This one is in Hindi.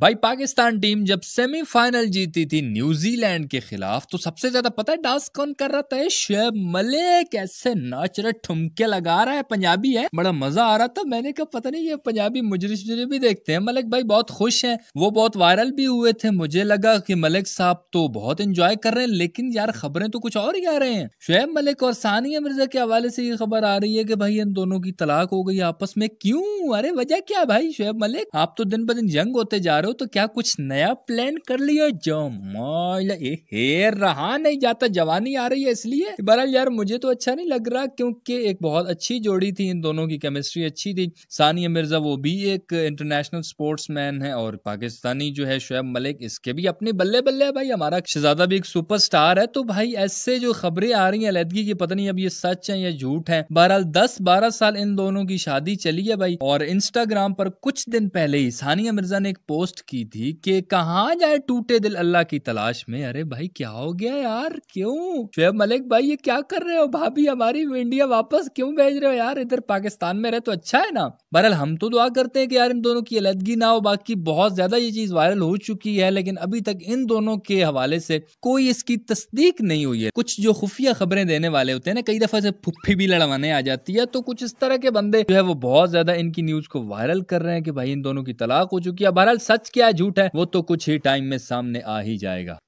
भाई पाकिस्तान टीम जब सेमीफाइनल जीती थी न्यूजीलैंड के खिलाफ तो सबसे ज्यादा पता है डांस कौन कर रहा था शेब मलिक ऐसे नाच रहे ठुमके लगा रहा है पंजाबी है बड़ा मजा आ रहा था मैंने कहा पता नहीं ये पंजाबी मुजरिश शुजरे भी देखते हैं मलिक भाई बहुत खुश हैं वो बहुत वायरल भी हुए थे मुझे लगा की मलिक साहब तो बहुत इंजॉय कर रहे हैं लेकिन यार खबरें तो कुछ और ही आ रहे हैं शेब मलिक और सानिया मिर्जा के हवाले से ये खबर आ रही है की भाई इन दोनों की तलाक हो गई आपस में क्यूँ अरे वजह क्या भाई शेब मलिक आप तो दिन ब दिन जंग होते जा रहे मारो तो क्या कुछ नया प्लान कर लिया जमाल हेर रहा नहीं जाता जवानी आ रही है इसलिए बहरहाल यार मुझे तो अच्छा नहीं लग रहा क्योंकि एक बहुत अच्छी जोड़ी थी इन दोनों की केमिस्ट्री अच्छी थी सानिया मिर्जा वो भी एक इंटरनेशनल स्पोर्ट्समैन है और पाकिस्तानी जो है शुएब मलिक इसके भी अपने बल्ले बल्ले है भाई हमारा शहजादा भी एक सुपरस्टार है तो भाई ऐसे जो खबरें आ रही है अलहदगी की पता नहीं अब ये सच है या झूठ है बहरहाल दस बारह साल इन दोनों की शादी चली है भाई और इंस्टाग्राम पर कुछ दिन पहले ही सानिया मिर्जा ने एक पोस्ट रिक्वेस्ट की थी कि कहाँ जाए टूटे दिल अल्लाह की तलाश में अरे भाई क्या हो गया यार क्यों शुएब मलिक भाई ये क्या कर रहे हो भाभी हमारी इंडिया वापस क्यों भेज रहे हो यार इधर पाकिस्तान में रहे तो अच्छा है ना बहरहाल हम तो दुआ करते हैं कि यार इन दोनों की अलदगी ना हो बाकी बहुत ज्यादा ये चीज वायरल हो चुकी है लेकिन अभी तक इन दोनों के हवाले से कोई इसकी तस्दीक नहीं हुई है कुछ जो खुफिया खबरें देने वाले होते हैं ना कई दफा से फुफ्फी भी लड़वाने आ जाती है तो कुछ इस तरह के बंदे जो है वो बहुत ज्यादा इनकी न्यूज को वायरल कर रहे हैं कि भाई इन दोनों की तलाक हो चुकी है बहरहाल सच सच क्या झूठ है वो तो कुछ ही टाइम में सामने आ ही जाएगा